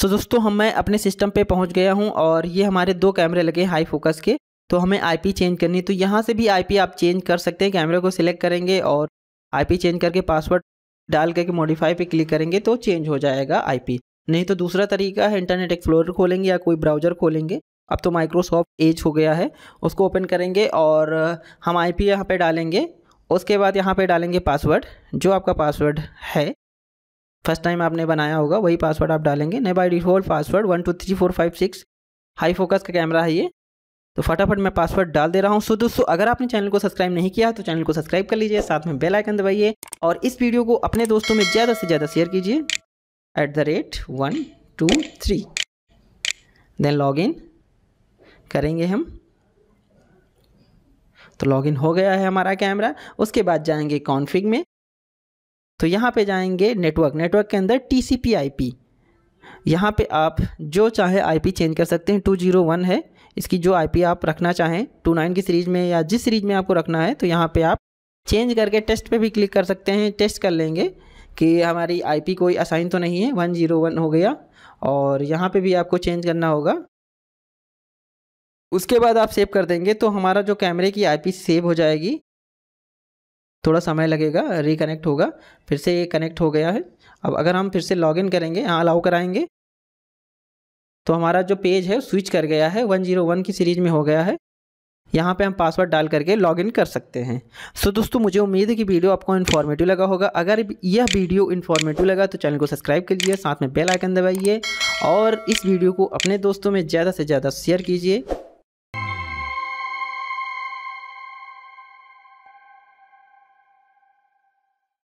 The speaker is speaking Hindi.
सो so, दोस्तों हम मैं अपने सिस्टम पे पहुंच गया हूं और ये हमारे दो कैमरे लगे हाई फोकस के तो हमें आईपी चेंज करनी तो यहाँ से भी आईपी आप चेंज कर सकते हैं कैमरे को सिलेक्ट करेंगे और आईपी चेंज करके पासवर्ड डाल करके मॉडिफाई पे क्लिक करेंगे तो चेंज हो जाएगा आईपी नहीं तो दूसरा तरीका है इंटरनेट एक्सप्लोर खोलेंगे या कोई ब्राउजर खोलेंगे अब तो माइक्रोसॉफ्ट एज हो गया है उसको ओपन करेंगे और हम आई पी यहाँ पर डालेंगे उसके बाद यहाँ पर डालेंगे पासवर्ड जो आपका पासवर्ड है फर्स्ट टाइम आपने बनाया होगा वही पासवर्ड आप डालेंगे नहीं by default password one two three four five six high focus का कैमरा है ये तो फटाफट मैं पासवर्ड डाल दे रहा हूँ सो दोस्तों अगर आपने चैनल को सब्सक्राइब नहीं किया तो चैनल को सब्सक्राइब कर लीजिए साथ में बेल आइकन दबाइए और इस वीडियो को अपने दोस्तों में ज़्यादा से ज़्यादा शेयर कीजिए at the rate one two three then log in करेंगे हम तो लॉगिन हो गया है हमारा कैमरा उसके बाद जाएंगे कॉन्फ़िग में तो यहाँ पे जाएंगे नेटवर्क नेटवर्क के अंदर T C P I P यहाँ पर आप जो चाहे आई पी चेंज कर सकते हैं टू जीरो वन है इसकी जो आई पी आप रखना चाहें टू नाइन की सीरीज़ में या जिस सीरीज़ में आपको रखना है तो यहाँ पर आप चेंज करके टेस्ट पर भी क्लिक कर सकते हैं टेस्ट कर लेंगे कि हमारी आई पी कोई असाइन तो नहीं है वन जीरो वन हो गया और यहाँ पर भी आपको चेंज करना होगा उसके बाद आप सेव कर देंगे तो हमारा जो कैमरे की आईपी सेव हो जाएगी थोड़ा समय लगेगा रिकनेक्ट होगा फिर से ये कनेक्ट हो गया है अब अगर हम फिर से लॉगिन करेंगे यहाँ अलाउ कराएंगे तो हमारा जो पेज है स्विच कर गया है 101 की सीरीज़ में हो गया है यहाँ पे हम पासवर्ड डाल करके लॉगिन कर सकते हैं सो so, दोस्तों मुझे उम्मीद है कि वीडियो आपको इन्फॉर्मेटिव लगा होगा अगर यह वीडियो इन्फॉर्मेटिव लगा तो चैनल को सब्सक्राइब लीजिए साथ में बेल आइकन दबाइए और इस वीडियो को अपने दोस्तों में ज़्यादा से ज़्यादा शेयर कीजिए